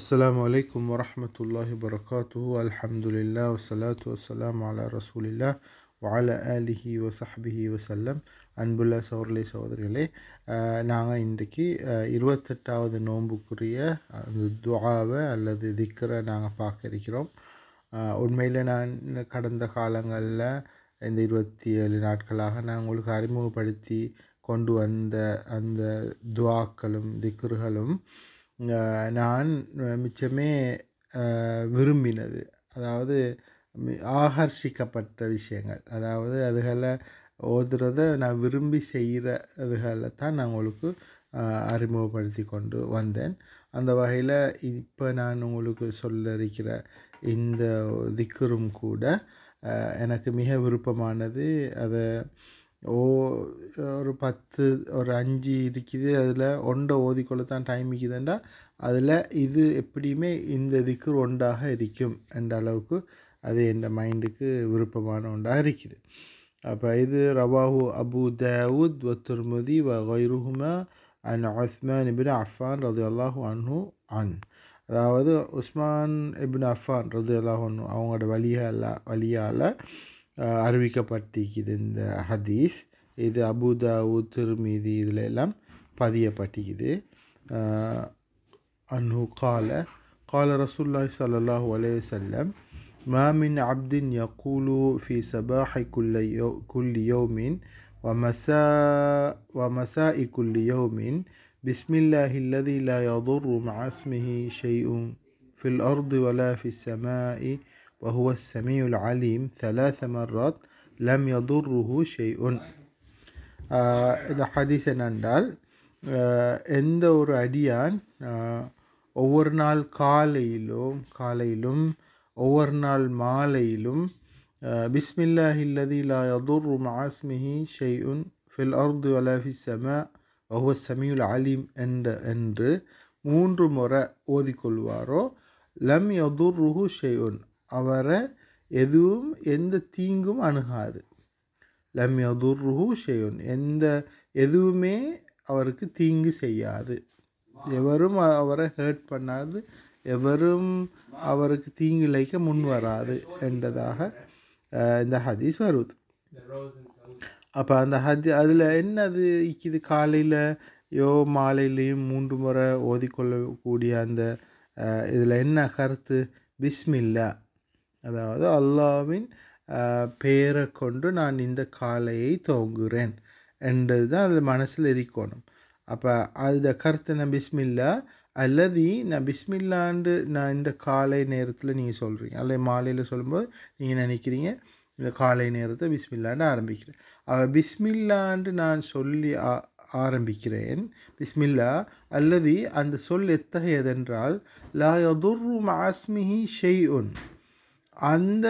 السلام عليكم ورحمة الله وبركاته الحمد لله والصلاة والسلام على رسول الله வால அலிஹி வசஹபிஹி வசல்லம் அன்புள்ள சோர்லே சகோதரிகளே நாங்கள் இன்றைக்கு இருபத்தெட்டாவது நோன்புக்குரிய அந்த துவாவை அல்லது திக்கரை நாங்கள் பார்க்க இருக்கிறோம் உண்மையில் நான் கடந்த காலங்களில் இந்த இருபத்தி ஏழு நாட்களாக நான் உங்களுக்கு அறிமுகப்படுத்தி கொண்டு வந்த அந்த துவாக்களும் திக்ருகளும் நான் மிச்சமே விரும்பினது அதாவது ஆகர்ஷிக்கப்பட்ட விஷயங்கள் அதாவது அதுகளை ஓதுறத நான் விரும்பி செய்கிற அதுகள தான் நான் உங்களுக்கு அறிமுகப்படுத்தி கொண்டு வந்தேன் அந்த வகையில் இப்போ நான் உங்களுக்கு சொல்ல இருக்கிற இந்த திக்கரும் கூட எனக்கு மிக விருப்பமானது அதை ஓ ஒரு பத்து ஒரு அஞ்சு இருக்குது அதில் ஒன்றை ஓதிக்கொள்ள தான் டைம் இருக்குதுண்டா அதில் இது எப்படியுமே இந்த இதுக்கு ஒன்றாக இருக்கும் என்ற அளவுக்கு அது எந்த மைண்டுக்கு விருப்பமான ஒன்றாக இருக்குது அப்போ இது ரவாஹு அபு தேவுத் வத்துர்முதி வைருஹுமா அன் உஸ்மான் இபின் அஃபான் ரது அல்லாஹு அன்ஹு அன் அதாவது உஸ்மான் இபின் அஃபான் ரது அல்லாஹு அன்ஹு அவங்களோட வழியால் வழியால் அறிவிக்கப்பட்டிருக்குது இந்த ஹதீஸ் இது அபுதாவு திருமீதி இதில் எல்லாம் பதியப்பட்டிக்குது அன்ஹு கால قال رسول الله صلى الله عليه وسلم ما من عبد يقول في صباح كل كل يوم ومساء ومساء كل يوم بسم الله الذي لا يضر مع اسمه شيء في الأرض ولا في السماء وهو السميع العليم ثلاث مرات لم يضره شيء இந்த ஹதீஸ் என்னென்றால் எந்த ஒரு அடியான் ஒவ்வொரு நாள் காலையிலும் காலையிலும் ஒவ்வொரு நாள் மாலையிலும் பிஸ்மில்லாஹி அல்லதி லா யதுர்ரு மாஸ்மிஹி ஷெய்உன் ஃபில் அர்து அலஃபி சம ஒஹுவ சமியுல் அலீம் என்ற என்று மூன்று முறை ஓதிக்கொள்வாரோ லம் யதுர்ருஹு ஷெய்உன் அவரை எதுவும் எந்த தீங்கும் அணுகாது லம் யதுர்ஹு ஷெயுன் எந்த எதுவுமே அவருக்கு தீங்கு செய்யாது எவரும் அவரை ஹேர்ட் பண்ணாது எவரும் அவருக்கு தீங்கு இழைக்க முன் வராது என்றதாக இந்த ஹதீஸ் வருது அப்போ அந்த ஹதி அதில் என்னது இக்கிது காலையில் யோ மாலையிலையும் மூன்று முறை ஓதிக்கொள்ளக்கூடிய அந்த இதில் என்ன கருத்து பிஸ்மில்லா அதாவது அல்லாவின் பெயரை கொண்டு நான் இந்த காலையை துவங்குகிறேன் என்றது தான் அது மனசில் இருக்கணும் அப்போ அந்த கருத்தை நான் பிஸ்மில்லா அல்லது நான் பிஸ்மில்லாண்டு நான் இந்த காலை நேரத்தில் நீங்கள் சொல்கிறீங்க அல்ல மாலையில் சொல்லும்போது நீங்கள் நினைக்கிறீங்க இந்த காலை நேரத்தை பிஸ்மில்லாண்டு ஆரம்பிக்கிறேன் அவள் பிஸ்மில்லாண்டு நான் சொல்லி ஆரம்பிக்கிறேன் பிஸ்மில்லா அல்லது அந்த சொல் எத்தகையதென்றால் லா யதுர்ரு மாஸ்மிஹி ஷெய் ஒன் அந்த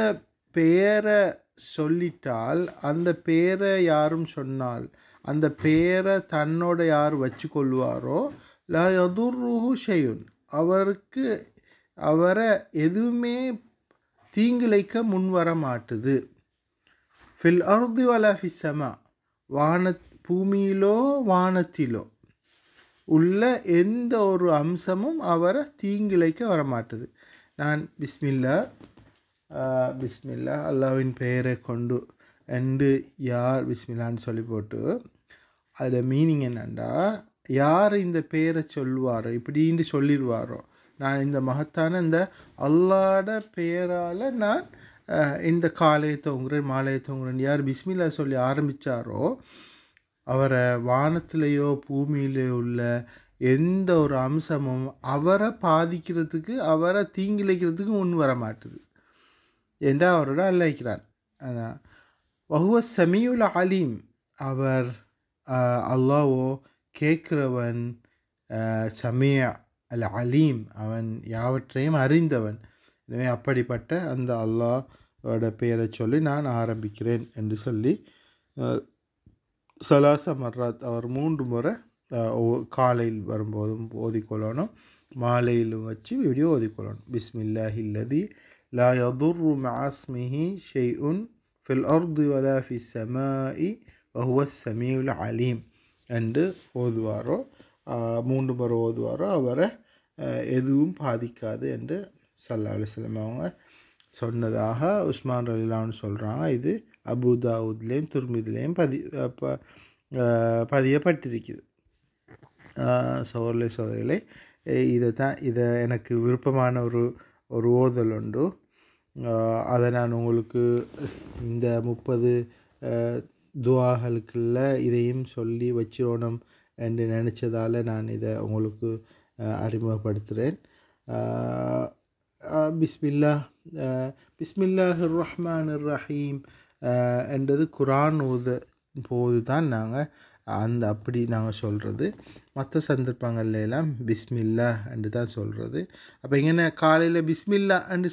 பேரை சொல்லிட்டால் அந்த பேரை யாரும் சொன்னால் அந்த பேரை தன்னோட யார் வச்சு கொள்வாரோ லா ஷெயுன் அவருக்கு அவரை எதுவுமே தீங்கிழைக்க முன் வர மாட்டுது ஃபில் அருதி வலா ஃபிசமா வான பூமியிலோ வானத்திலோ உள்ள எந்த ஒரு அம்சமும் அவரை தீங்கிழைக்க வரமாட்டுது நான் பிஸ்மில்லா பிஸ்மில்லா அல்லாவின் பெயரை கொண்டு எண்டு யார் பிஸ்மில்லான்னு சொல்லி போட்டு அதில் மீனிங் என்னென்னா யார் இந்த பெயரை சொல்லுவாரோ இப்படின்னு சொல்லிடுவாரோ நான் இந்த மகத்தான இந்த அல்லாட பெயரால் நான் இந்த காலையை தொங்குறேன் மாலையை தொங்குறேன் யார் பிஸ்மில்லா சொல்லி ஆரம்பித்தாரோ அவரை வானத்திலேயோ பூமியிலேயோ உள்ள எந்த ஒரு அம்சமும் அவரை பாதிக்கிறதுக்கு அவரை தீங்கிழைக்கிறதுக்கு முன் வர மாட்டுது என்று அவரோடு ஆனால் வகுவ சமியுல் அலீம் அவர் அல்லாவோ கேட்கிறவன் சமியா அல் அலீம் அவன் யாவற்றையும் அறிந்தவன் எனவே அப்படிப்பட்ட அந்த அல்லாவோட பெயரை சொல்லி நான் ஆரம்பிக்கிறேன் என்று சொல்லி சலாச மர்ராத் அவர் மூன்று முறை காலையில் வரும்போதும் ஓதிக்கொள்ளணும் మాలైలు వచ్చి వీడియో பிஸ்மில்லா ஹில்லதி லா యదుర్రు மாஸ்மிஹி ஷெய் ஃபில் అర్దు వలా ఫి సమాయి வஹுவ சமீல் அலீம் என்று ஓதுவாரோ மூன்று முறை ஓதுவாரோ அவரை எதுவும் பாதிக்காது என்று சல்லா அலுவலம் அவங்க சொன்னதாக உஸ்மான் ரலிலான்னு சொல்கிறாங்க இது அபுதாவுத்லேயும் துர்மிதுலேயும் பதி ப பதியப்பட்டிருக்குது சோதரி சோதரிகளே இதை தான் இதை எனக்கு விருப்பமான ஒரு ஒரு ஓதல் உண்டு அதை நான் உங்களுக்கு இந்த முப்பது துவாகளுக்குள்ள இதையும் சொல்லி வச்சிடணும் என்று நினச்சதால் நான் இதை உங்களுக்கு அறிமுகப்படுத்துகிறேன் பிஸ்மில்லா பிஸ்மில்லாஹ் ரஹ்மான் ரஹீம் என்றது குரான் ஊத போது தான் நாங்கள் அந்த அப்படி நாங்கள் சொல்கிறது மற்ற சந்தர்ப்பங்கள்ல எல்லாம் பிஸ்மில்லா என்று தான் சொல்கிறது அப்போ இங்கே காலையில் பிஸ்மில்லா என்று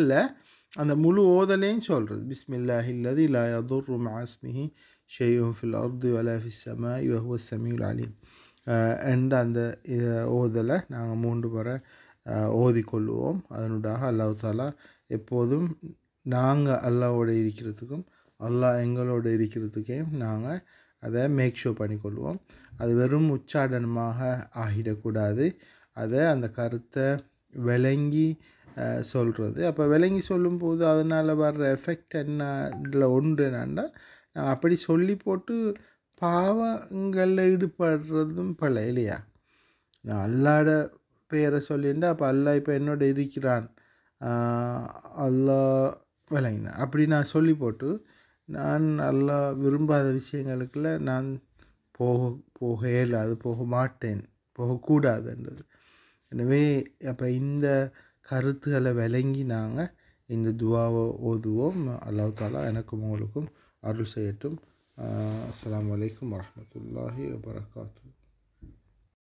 இல்லை அந்த முழு ஓதலையும் சொல்கிறது பிஸ்மில்லா இல்லது இல்லா யதூர் ஆஸ்மிஹி ஷெய்யும் ஃபில் அர்து அலா ஃபிஸ்ஸமா யுஹுவ சமீல் அலீம் என்ற அந்த ஓதலை நாங்கள் மூன்று முறை ஓதிக்கொள்வோம் அதனுடாக அல்லாஹ் தாலா எப்போதும் நாங்கள் அல்லாவோடு இருக்கிறதுக்கும் அல்லாஹ் எங்களோடு இருக்கிறதுக்கே நாங்கள் அதை மேக் ஷோ பண்ணிக்கொள்வோம் அது வெறும் உச்சாடனமாக ஆகிடக்கூடாது அதை அந்த கருத்தை விளங்கி சொல்கிறது அப்போ விளங்கி சொல்லும்போது அதனால் வர்ற எஃபெக்ட் என்ன இதில் உண்டு என்னன்னா நான் அப்படி சொல்லி போட்டு பாவங்களில் ஈடுபடுறதும் பல இல்லையா நான் அல்லாட பேரை சொல்லிட்டு அப்போ அல்லா இப்போ என்னோட இருக்கிறான் அல்லா விளங்கினேன் அப்படி நான் சொல்லி போட்டு நான் நல்லா விரும்பாத விஷயங்களுக்குள்ள நான் போக போக இயலாது போக மாட்டேன் போகக்கூடாதுன்றது எனவே அப்போ இந்த கருத்துக்களை விளங்கி நாங்கள் இந்த துவாவை ஓதுவோம் அல்லா தாலா எனக்கும் உங்களுக்கும் அருள் செய்யட்டும் அஸ்லாம் வலைக்கம் வரமத்துல்லாஹி வபரகாத்தூ